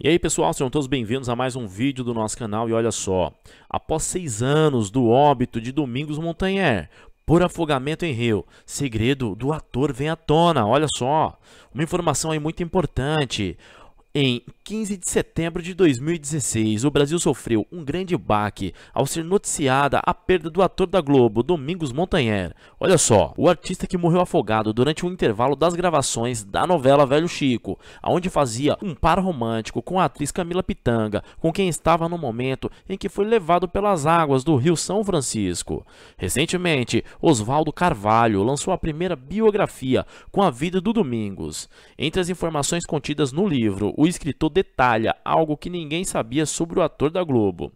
E aí pessoal, sejam todos bem-vindos a mais um vídeo do nosso canal e olha só, após seis anos do óbito de Domingos Montanher, por afogamento em rio, segredo do ator vem à tona, olha só, uma informação aí muito importante, em 15 de setembro de 2016, o Brasil sofreu um grande baque ao ser noticiada a perda do ator da Globo, Domingos Montanher. Olha só, o artista que morreu afogado durante o intervalo das gravações da novela Velho Chico, onde fazia um par romântico com a atriz Camila Pitanga, com quem estava no momento em que foi levado pelas águas do Rio São Francisco. Recentemente, Oswaldo Carvalho lançou a primeira biografia com a vida do Domingos. Entre as informações contidas no livro, o escritor detalha algo que ninguém sabia sobre o ator da Globo.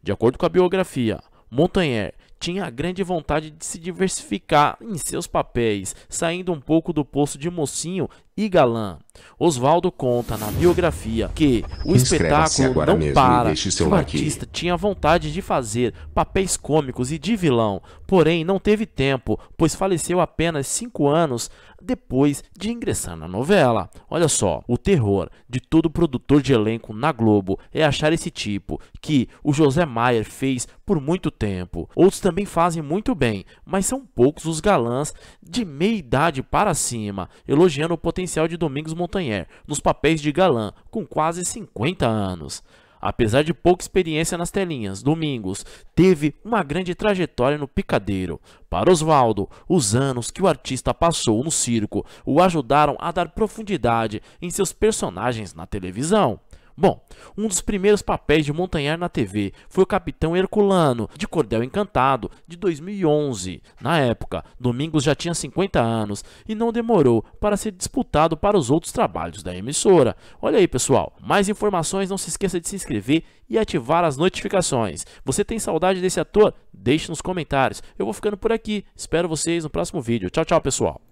De acordo com a biografia, Montagnier tinha a grande vontade de se diversificar em seus papéis, saindo um pouco do posto de mocinho e galã. Oswaldo conta na biografia que o espetáculo não para, que o artista tinha vontade de fazer papéis cômicos e de vilão, porém não teve tempo, pois faleceu apenas cinco anos depois de ingressar na novela. Olha só, o terror de todo produtor de elenco na Globo é achar esse tipo, que o José Maier fez por muito tempo. Outros também fazem muito bem, mas são poucos os galãs de meia idade para cima, elogiando o potencial de Domingos Montagnier nos papéis de galã com quase 50 anos. Apesar de pouca experiência nas telinhas, Domingos teve uma grande trajetória no picadeiro. Para Oswaldo, os anos que o artista passou no circo o ajudaram a dar profundidade em seus personagens na televisão. Bom, um dos primeiros papéis de Montanhar na TV foi o Capitão Herculano, de Cordel Encantado, de 2011. Na época, Domingos já tinha 50 anos e não demorou para ser disputado para os outros trabalhos da emissora. Olha aí, pessoal. Mais informações, não se esqueça de se inscrever e ativar as notificações. Você tem saudade desse ator? Deixe nos comentários. Eu vou ficando por aqui. Espero vocês no próximo vídeo. Tchau, tchau, pessoal.